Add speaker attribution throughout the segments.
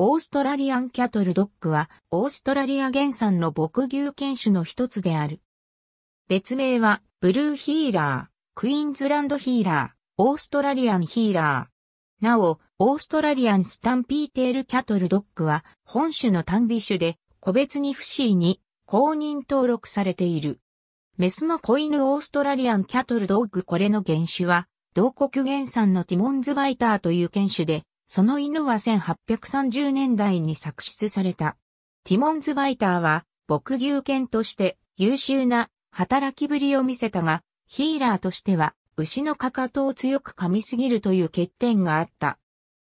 Speaker 1: オーストラリアンキャトルドッグは、オーストラリア原産の牧牛犬種の一つである。別名は、ブルーヒーラー、クイーンズランドヒーラー、オーストラリアンヒーラー。なお、オーストラリアンスタンピーテールキャトルドッグは、本種の単微種で、個別に不思に公認登録されている。メスの子犬オーストラリアンキャトルドッグこれの原種は、同国原産のティモンズバイターという犬種で、その犬は1830年代に作出された。ティモンズ・バイターは、牧牛犬として優秀な働きぶりを見せたが、ヒーラーとしては牛のかかとを強く噛みすぎるという欠点があった。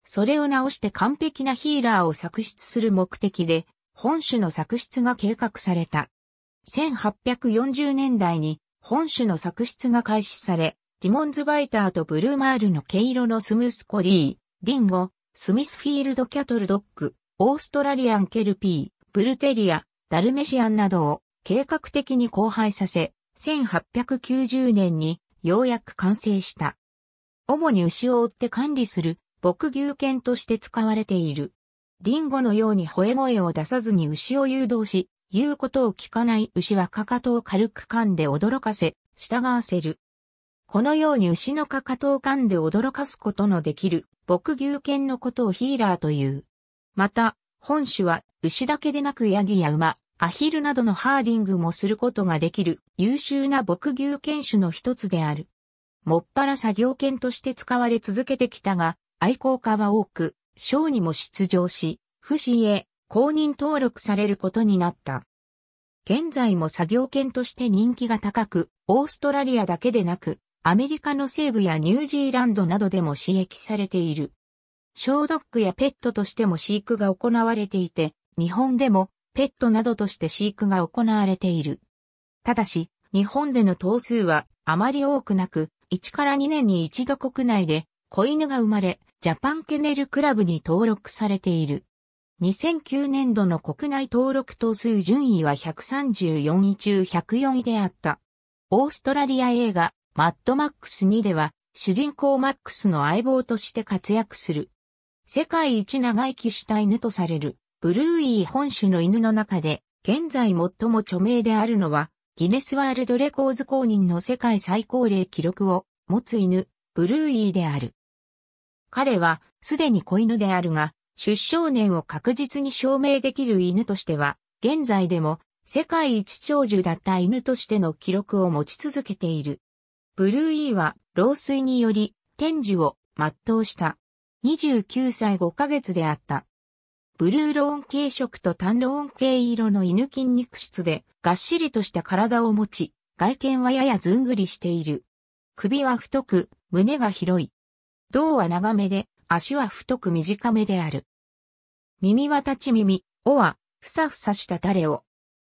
Speaker 1: それを直して完璧なヒーラーを作出する目的で、本種の作出が計画された。1840年代に本種の作出が開始され、ティモンズ・バイターとブルーマールの毛色のスムースコリー。リンゴ、スミスフィールドキャトルドッグ、オーストラリアンケルピー、ブルテリア、ダルメシアンなどを計画的に交配させ、1890年にようやく完成した。主に牛を追って管理する牧牛犬として使われている。リンゴのように吠え声を出さずに牛を誘導し、言うことを聞かない牛はかかとを軽く噛んで驚かせ、従わせる。このように牛のかかとを噛んで驚かすことのできる、牧牛犬のことをヒーラーという。また、本種は牛だけでなくヤギや馬、アヒルなどのハーディングもすることができる優秀な牧牛犬種の一つである。もっぱら作業犬として使われ続けてきたが、愛好家は多く、ショーにも出場し、不死へ公認登録されることになった。現在も作業犬として人気が高く、オーストラリアだけでなく、アメリカの西部やニュージーランドなどでも刺激されている。小ドッやペットとしても飼育が行われていて、日本でもペットなどとして飼育が行われている。ただし、日本での頭数はあまり多くなく、1から2年に一度国内で子犬が生まれ、ジャパンケネルクラブに登録されている。2009年度の国内登録頭数順位は134位中104位であった。オーストラリア映画マッドマックス2では、主人公マックスの相棒として活躍する。世界一長生きした犬とされる、ブルーイー本種の犬の中で、現在最も著名であるのは、ギネスワールドレコーズ公認の世界最高齢記録を持つ犬、ブルーイーである。彼は、すでに子犬であるが、出生年を確実に証明できる犬としては、現在でも世界一長寿だった犬としての記録を持ち続けている。ブルーイーは老衰により天寿を全うした。29歳5ヶ月であった。ブルーローン系色と単ローン系色の犬筋肉質で、がっしりとした体を持ち、外見はややずんぐりしている。首は太く、胸が広い。胴は長めで、足は太く短めである。耳は立ち耳、尾は、ふさふさしたタレを。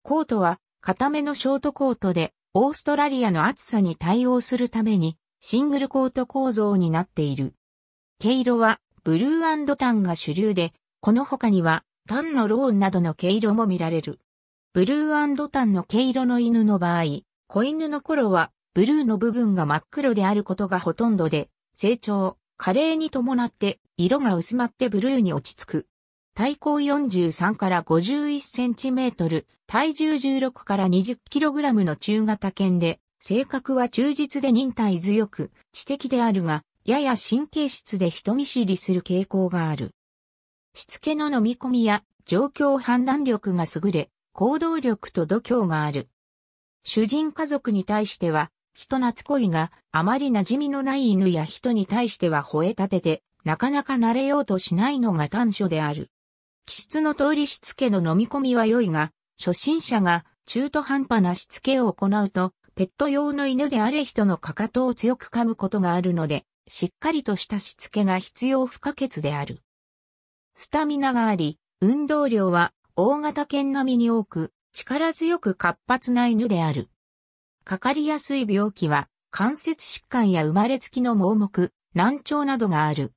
Speaker 1: コートは、固めのショートコートで、オーストラリアの暑さに対応するためにシングルコート構造になっている。毛色はブルータンが主流で、この他にはタンのローンなどの毛色も見られる。ブルータンの毛色の犬の場合、子犬の頃はブルーの部分が真っ黒であることがほとんどで、成長、加齢に伴って色が薄まってブルーに落ち着く。体高43から51センチメートル、体重16から20キログラムの中型犬で、性格は忠実で忍耐強く、知的であるが、やや神経質で人見知りする傾向がある。しつけの飲み込みや状況判断力が優れ、行動力と度胸がある。主人家族に対しては、人懐っこいが、あまり馴染みのない犬や人に対しては吠え立てて、なかなか慣れようとしないのが短所である。気質の通りしつけの飲み込みは良いが、初心者が中途半端なしつけを行うと、ペット用の犬であれ人のかかとを強く噛むことがあるので、しっかりとしたしつけが必要不可欠である。スタミナがあり、運動量は大型犬並みに多く、力強く活発な犬である。かかりやすい病気は、関節疾患や生まれつきの盲目、難聴などがある。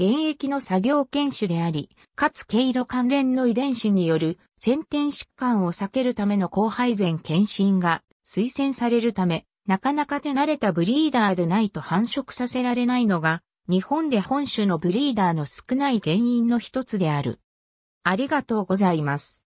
Speaker 1: 現役の作業犬種であり、かつ経路関連の遺伝子による先天疾患を避けるための後配前検診が推薦されるため、なかなか手慣れたブリーダーでないと繁殖させられないのが、日本で本種のブリーダーの少ない原因の一つである。ありがとうございます。